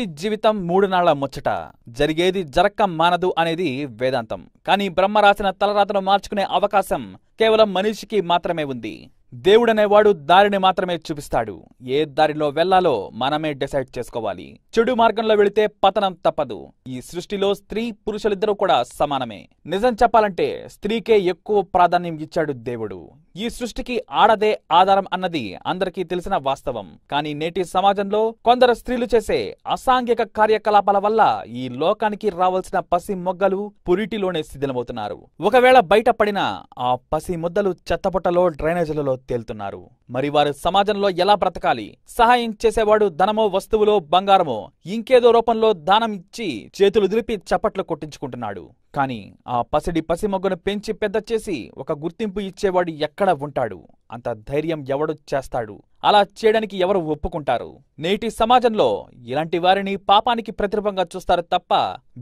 కోటి జీవితం మూడు నాళ్ల ముచ్చట జరిగేది జరక్క మానదు అనేది వేదాంతం కానీ బ్రహ్మ రాసిన తలరాతను మార్చుకునే అవకాశం కేవలం మనిషికి మాత్రమే ఉంది దేవుడనేవాడు దారిని మాత్రమే చూపిస్తాడు ఏ దారిలో వెళ్లాలో మనమే డిసైడ్ చేసుకోవాలి చెడు మార్గంలో వెళితే పతనం తప్పదు ఈ సృష్టిలో స్త్రీ పురుషులిద్దరూ కూడా సమానమే నిజం చెప్పాలంటే స్త్రీకే ఎక్కువ ప్రాధాన్యం ఇచ్చాడు దేవుడు ఈ సృష్టికి ఆడదే ఆధారం అన్నది అందరికీ తెలిసిన వాస్తవం కానీ నేటి సమాజంలో కొందరు స్త్రీలు చేసే అసాంఘిక కార్యకలాపాల వల్ల ఈ లోకానికి రావాల్సిన పసి మొగ్గలు పురిటిలోనే శిథిలమవుతున్నారు ఒకవేళ బయట పడిన ఆ పసి ముద్దలు చెత్తపొట్టలో డ్రైనేజీలలో తేలుతున్నారు మరి వారు సమాజంలో ఎలా బ్రతకాలి సహాయం చేసేవాడు ధనమో వస్తువులో బంగారమో ఇంకేదో రూపంలో దానం ఇచ్చి చేతులు దులిపి చప్పట్లు కొట్టించుకుంటున్నాడు కాని ఆ పసిడి పసిమొగ్గును పెంచి పెద్ద చేసి ఒక గుర్తింపు ఇచ్చేవాడు ఎక్కడ ఉంటాడు అంత ధైర్యం ఎవడు చేస్తాడు అలా చేయడానికి ఎవరు ఒప్పుకుంటారు నేటి సమాజంలో ఇలాంటి వారిని పాపానికి ప్రతిరూపంగా చూస్తారు తప్ప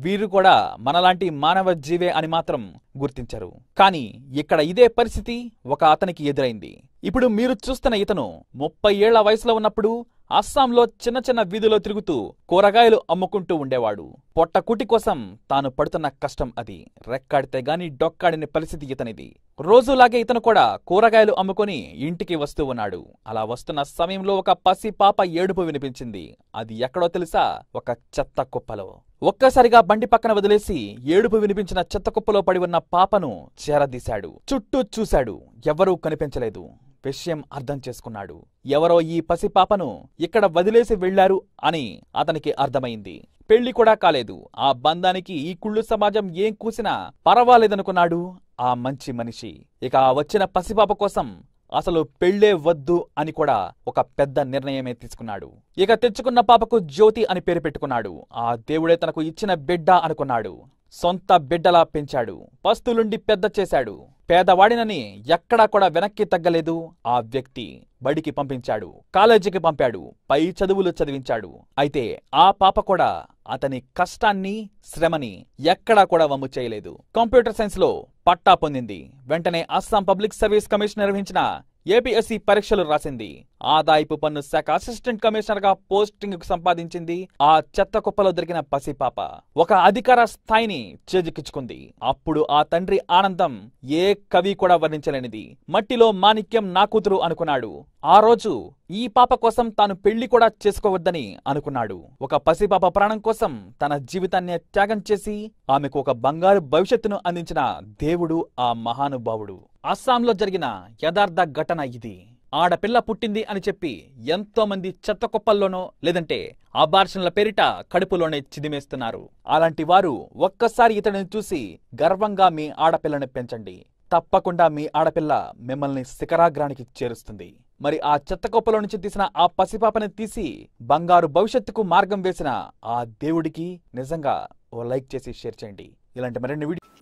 వీరు కూడా మనలాంటి మానవ జీవే అని మాత్రం గుర్తించరు కాని ఇక్కడ ఇదే పరిస్థితి ఒక అతనికి ఎదురైంది ఇప్పుడు మీరు చూస్తున్న ఇతను ముప్పై ఏళ్ల వయసులో ఉన్నప్పుడు అస్సాంలో చిన్న చిన్న వీధిలో తిరుగుతూ కూరగాయలు అమ్ముకుంటూ ఉండేవాడు పొట్టకుటి కోసం తాను పడుతున్న కష్టం అది రెక్కాడితే గాని డొక్కాడిని పరిస్థితి ఇతనిది రోజులాగే ఇతను కూడా కూరగాయలు అమ్ముకొని ఇంటికి వస్తూ ఉన్నాడు అలా వస్తున్న సమయంలో ఒక పసి పాప ఏడుపు వినిపించింది అది ఎక్కడో తెలుసా ఒక చెత్త కుప్పలో ఒక్కసారిగా బండి పక్కన వదిలేసి ఏడుపు వినిపించిన చెత్త కుప్పలో పడి ఉన్న పాపను చేరదీశాడు చుట్టూ చూశాడు ఎవ్వరూ కనిపించలేదు విషయం అర్థం చేసుకున్నాడు ఎవరో ఈ పసిపాపను ఇక్కడ వదిలేసి వెళ్లారు అని అతనికి అర్థమైంది పెళ్లి కూడా కాలేదు ఆ బంధానికి ఈ కుళ్ళు సమాజం ఏం కూసినా పర్వాలేదనుకున్నాడు ఆ మంచి మనిషి ఇక ఆ వచ్చిన పసిపాప కోసం అసలు పెళ్లే వద్దు అని కూడా ఒక పెద్ద నిర్ణయమే తీసుకున్నాడు ఇక తెచ్చుకున్న పాపకు జ్యోతి అని పేరు పెట్టుకున్నాడు ఆ దేవుడే తనకు ఇచ్చిన బిడ్డ అనుకున్నాడు సొంత బిడ్డలా పెంచాడు పస్తులుండి పెద్ద చేశాడు పేదవాడినని ఎక్కడా కూడా వెనక్కి తగ్గలేదు ఆ వ్యక్తి బడికి పంపించాడు కాలేజీకి పంపాడు పై చదువులు చదివించాడు అయితే ఆ పాప కూడా అతని కష్టాన్ని శ్రమని ఎక్కడా కూడా వమ్ము చేయలేదు కంప్యూటర్ సైన్స్ లో పట్టా పొందింది వెంటనే అస్సాం పబ్లిక్ సర్వీస్ కమిషన్ నిర్వహించిన ఏపీఎస్సీ పరీక్షలు రాసింది ఆదాయపు పన్ను శాఖ అసిస్టెంట్ కమిషనర్ గా పోస్టింగ్ సంపాదించింది ఆ చెత్త కుప్పలో దొరికిన పసిపాప ఒక అధికార స్థాయిని చేజిక్కించుకుంది అప్పుడు ఆ తండ్రి ఆనందం ఏ కవి కూడా వర్ణించలేనిది మట్టిలో మాణిక్యం నా కూతురు అనుకున్నాడు ఆ రోజు ఈ పాప కోసం తాను పెళ్లి కూడా చేసుకోవద్దని అనుకున్నాడు ఒక పసిపాప ప్రాణం కోసం తన జీవితాన్ని త్యాగం చేసి ఆమెకు ఒక బంగారు భవిష్యత్తును అందించిన దేవుడు ఆ మహానుభావుడు అస్సాంలో జరిగిన యథార్థ ఘటన ఇది ఆడపిల్ల పుట్టింది అని చెప్పి ఎంతోమంది చెత్త కుప్పల్లోనో లేదంటే అబార్షన్ల పేరిట కడుపులోనే చిదిమేస్తున్నారు అలాంటి వారు ఒక్కసారి ఇతడిని చూసి గర్వంగా మీ ఆడపిల్లని పెంచండి తప్పకుండా మీ ఆడపిల్ల మిమ్మల్ని శిఖరాగ్రానికి చేరుస్తుంది మరి ఆ చెత్త కుప్పలో నుంచి తీసిన ఆ పసిపాపని తీసి బంగారు భవిష్యత్తుకు మార్గం వేసిన ఆ దేవుడికి నిజంగా ఓ లైక్ చేసి షేర్ చేయండి ఇలాంటి మరిన్ని వీడియో